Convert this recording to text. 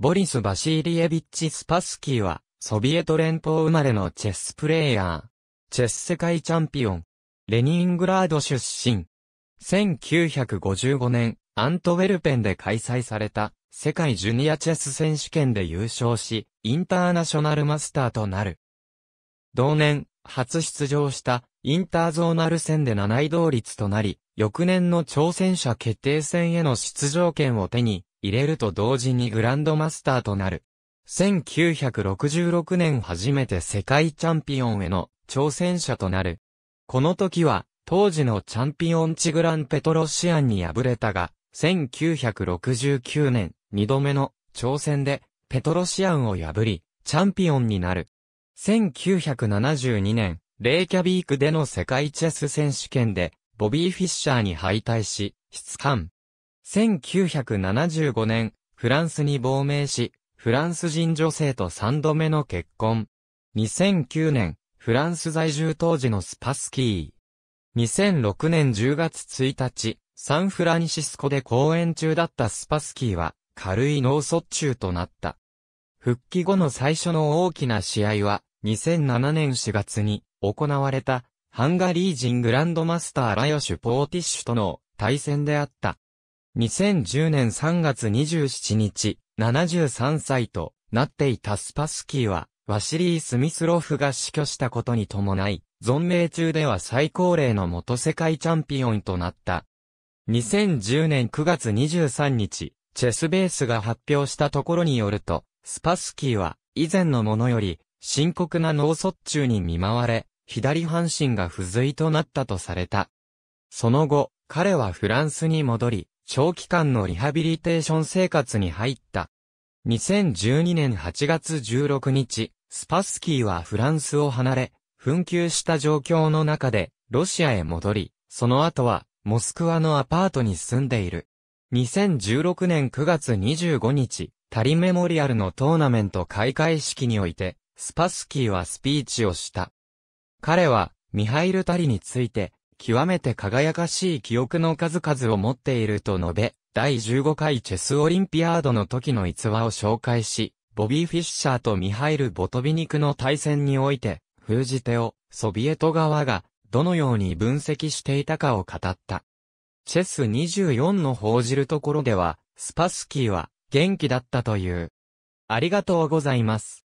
ボリス・バシーリエビッチ・スパスキーは、ソビエト連邦生まれのチェスプレイヤー。チェス世界チャンピオン。レニングラード出身。1955年、アントウェルペンで開催された、世界ジュニアチェス選手権で優勝し、インターナショナルマスターとなる。同年、初出場した、インターゾーナル戦で7位同率となり、翌年の挑戦者決定戦への出場権を手に、入れると同時にグランドマスターとなる。1966年初めて世界チャンピオンへの挑戦者となる。この時は、当時のチャンピオンチグランペトロシアンに敗れたが、1969年、2度目の挑戦で、ペトロシアンを破り、チャンピオンになる。1972年、レイキャビークでの世界チェス選手権で、ボビー・フィッシャーに敗退し、失冠。1975年、フランスに亡命し、フランス人女性と三度目の結婚。2009年、フランス在住当時のスパスキー。2006年10月1日、サンフランシスコで公演中だったスパスキーは、軽い脳卒中となった。復帰後の最初の大きな試合は、2007年4月に行われた、ハンガリー人グランドマスターラヨシュ・ポーティッシュとの対戦であった。2010年3月27日、73歳となっていたスパスキーは、ワシリー・スミスロフが死去したことに伴い、存命中では最高齢の元世界チャンピオンとなった。2010年9月23日、チェスベースが発表したところによると、スパスキーは、以前のものより、深刻な脳卒中に見舞われ、左半身が不随となったとされた。その後、彼はフランスに戻り、長期間のリハビリテーション生活に入った。2012年8月16日、スパスキーはフランスを離れ、紛糾した状況の中で、ロシアへ戻り、その後は、モスクワのアパートに住んでいる。2016年9月25日、タリメモリアルのトーナメント開会式において、スパスキーはスピーチをした。彼は、ミハイル・タリについて、極めて輝かしい記憶の数々を持っていると述べ、第15回チェスオリンピアードの時の逸話を紹介し、ボビー・フィッシャーとミハイル・ボトビニクの対戦において、封じ手をソビエト側がどのように分析していたかを語った。チェス24の報じるところでは、スパスキーは元気だったという。ありがとうございます。